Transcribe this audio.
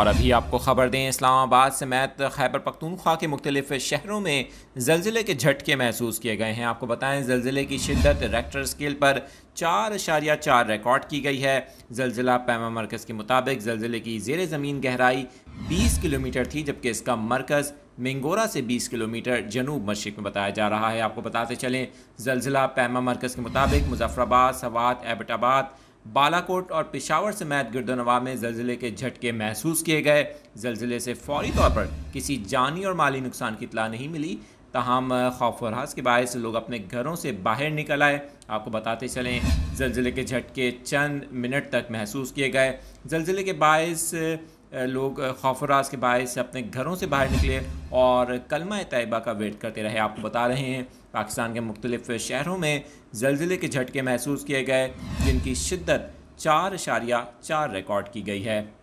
और अभी आपको ख़बर दें इस्लामाबाद समेत खैबर पख्तूनख्वा के मुख्तलिफ शहरों में जलजिले के झटके महसूस किए गए हैं आपको बताएं जलजिले की शिद्दत रेक्टर स्केल पर चार अशारिया चार रिकॉर्ड की गई है जलजिला पैमा मरकज़ के मुताबिक जलजिले की जेर ज़मीन गहराई बीस किलोमीटर थी जबकि इसका मरकज़ मेंगोरा से 20 किलोमीटर जनूब मशरक में बताया जा रहा है आपको बताते चलें जलजिला पैमा मरकज़ के मुताबिक मुजफ़राबाद सवात एबटाबाद बालाकोट और पिशावर समेत गिरदोनवा में जलजिले के झटके महसूस किए गए जलजिले से फौरी तौर पर किसी जानी और माली नुकसान की इतला नहीं मिली तहम खौफ और के बायस लोग अपने घरों से बाहर निकल आए आपको बताते चलें जलजिले के झटके चंद मिनट तक महसूस किए गए जलजिले के बायस लोग खौफराज के बायस से अपने घरों से बाहर निकले और कलमा तयबा का वेट करते रहे आपको बता रहे हैं पाकिस्तान के मुख्तलिफ शहरों में जलजिले के झटके महसूस किए गए जिनकी शिद्दत चार इशारिया चार रिकॉर्ड की गई है